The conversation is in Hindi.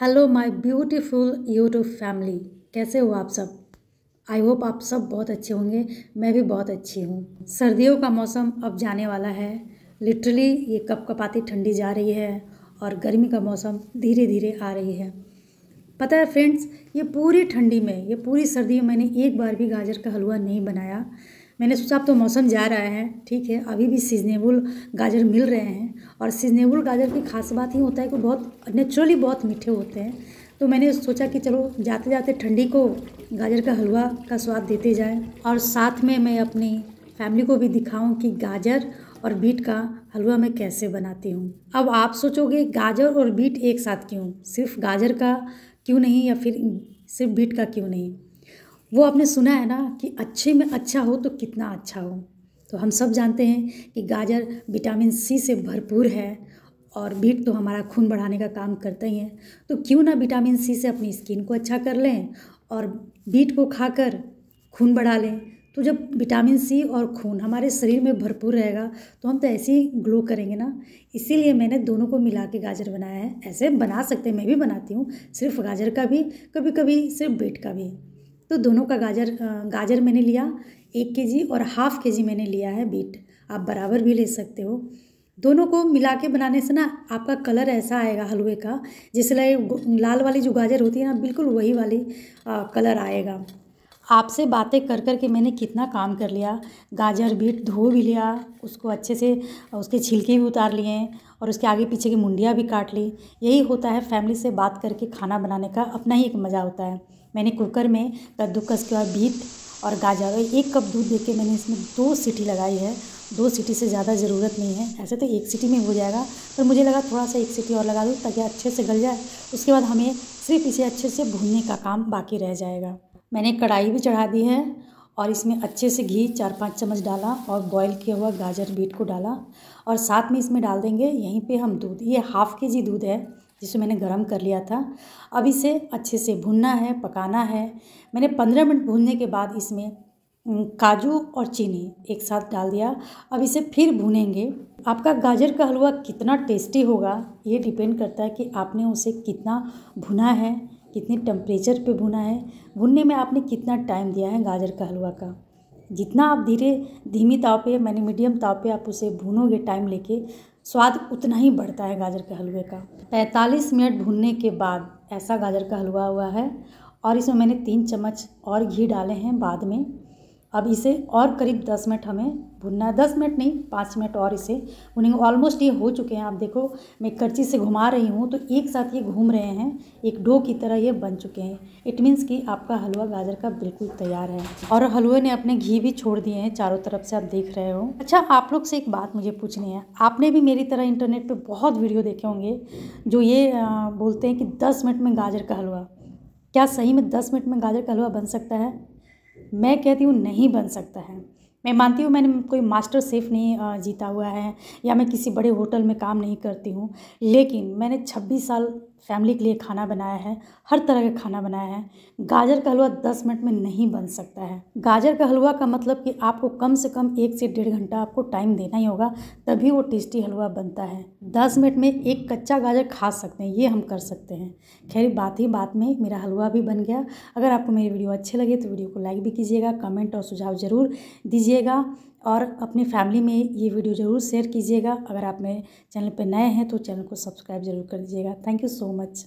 hello my beautiful YouTube family कैसे हो आप सब आई होप आप सब बहुत अच्छे होंगे मैं भी बहुत अच्छी हूँ सर्दियों का मौसम अब जाने वाला है लिटरली ये कप कपाती ठंडी जा रही है और गर्मी का मौसम धीरे धीरे आ रही है पता है फ्रेंड्स ये पूरी ठंडी में ये पूरी सर्दी में मैंने एक बार भी गाजर का हलवा नहीं बनाया मैंने सोचा अब तो मौसम जा रहा है ठीक है अभी भी सीजनेबल गाजर मिल रहे हैं और सीजनेबल गाजर की खास बात ही होता है कि बहुत नेचुरली बहुत मीठे होते हैं तो मैंने सोचा कि चलो जाते जाते ठंडी को गाजर का हलवा का स्वाद देते जाएं और साथ में मैं अपनी फैमिली को भी दिखाऊं कि गाजर और बीट का हलवा मैं कैसे बनाती हूँ अब आप सोचोगे गाजर और बीट एक साथ क्यों सिर्फ गाजर का क्यों नहीं या फिर सिर्फ बीट का क्यों नहीं वो आपने सुना है ना कि अच्छे में अच्छा हो तो कितना अच्छा हो तो हम सब जानते हैं कि गाजर विटामिन सी से भरपूर है और बीट तो हमारा खून बढ़ाने का काम करते ही है तो क्यों ना विटामिन सी से अपनी स्किन को अच्छा कर लें और बीट को खाकर खून बढ़ा लें तो जब विटामिन सी और खून हमारे शरीर में भरपूर रहेगा तो हम तो ऐसे ही ग्लो करेंगे ना इसीलिए मैंने दोनों को मिला के गाजर बनाया है ऐसे बना सकते हैं मैं भी बनाती हूँ सिर्फ गाजर का भी कभी कभी सिर्फ बीट का भी तो दोनों का गाजर गाजर मैंने लिया एक के जी और हाफ़ के जी मैंने लिया है बीट आप बराबर भी ले सकते हो दोनों को मिला के बनाने से ना आपका कलर ऐसा आएगा हलवे का जिस लाल वाली जो गाजर होती है ना बिल्कुल वही वाली आ, कलर आएगा आपसे बातें कर कर के मैंने कितना काम कर लिया गाजर बीट धो भी लिया उसको अच्छे से उसके छिलके भी उतार लिए और उसके आगे पीछे की मुंडियाँ भी काट ली यही होता है फैमिली से बात करके खाना बनाने का अपना ही एक मज़ा होता है मैंने कुकर में कद्दूकस के बाद बीट और गाजर एक कप दूध देके मैंने इसमें दो सीटी लगाई है दो सीटी से ज़्यादा ज़रूरत नहीं है ऐसे तो एक सीटी में हो जाएगा पर मुझे लगा थोड़ा सा एक सीटी और लगा दूँ ताकि अच्छे से गल जाए उसके बाद हमें सिर्फ इसे अच्छे से भूनने का काम बाकी रह जाएगा मैंने कढ़ाई भी चढ़ा दी है और इसमें अच्छे से घी चार पाँच चम्मच डाला और बॉयल किया हुआ गाजर बीट को डाला और साथ में इसमें डाल देंगे यहीं पर हम दूध ये हाफ़ के जी दूध है जिसे मैंने गरम कर लिया था अब इसे अच्छे से भुनना है पकाना है मैंने पंद्रह मिनट भूनने के बाद इसमें काजू और चीनी एक साथ डाल दिया अब इसे फिर भूनेंगे आपका गाजर का हलवा कितना टेस्टी होगा ये डिपेंड करता है कि आपने उसे कितना भुना है कितने टेम्परेचर पे भुना है भुनने में आपने कितना टाइम दिया है गाजर का हलवा का जितना आप धीरे धीमी ताव पे मैंने मीडियम ताव पे आप उसे भूनोगे टाइम लेके स्वाद उतना ही बढ़ता है गाजर के हलवे का 45 मिनट भूनने के बाद ऐसा गाजर का हलवा हुआ है और इसमें मैंने तीन चम्मच और घी डाले हैं बाद में अब इसे और करीब दस मिनट हमें भुनना है दस मिनट नहीं पाँच मिनट और इसे भुनेंगे ऑलमोस्ट ये हो चुके हैं आप देखो मैं कर्ची से घुमा रही हूँ तो एक साथ ये घूम रहे हैं एक डो की तरह ये बन चुके हैं इट मीन्स कि आपका हलवा गाजर का बिल्कुल तैयार है और हलवे ने अपने घी भी छोड़ दिए हैं चारों तरफ से आप देख रहे हो अच्छा आप लोग से एक बात मुझे पूछनी है आपने भी मेरी तरह इंटरनेट पर बहुत वीडियो देखे होंगे जो ये बोलते हैं कि दस मिनट में गाजर का हलवा क्या सही में दस मिनट में गाजर का हलवा बन सकता है मैं कहती हूँ नहीं बन सकता है मैं मानती हूँ मैंने कोई मास्टर सेफ नहीं जीता हुआ है या मैं किसी बड़े होटल में काम नहीं करती हूँ लेकिन मैंने छब्बीस साल फैमिली के लिए खाना बनाया है हर तरह का खाना बनाया है गाजर का हलवा दस मिनट में नहीं बन सकता है गाजर का हलवा का मतलब कि आपको कम से कम एक से डेढ़ घंटा आपको टाइम देना ही होगा तभी वो टेस्टी हलवा बनता है दस मिनट में एक कच्चा गाजर खा सकते हैं ये हम कर सकते हैं खैर बात ही बात में मेरा हलवा भी बन गया अगर आपको मेरी वीडियो अच्छी लगे तो वीडियो को लाइक भी कीजिएगा कमेंट और सुझाव ज़रूर दीजिएगा और अपनी फैमिली में ये वीडियो ज़रूर शेयर कीजिएगा अगर आप मेरे चैनल पर नए हैं तो चैनल को सब्सक्राइब जरूर कर लीजिएगा थैंक यू सो मच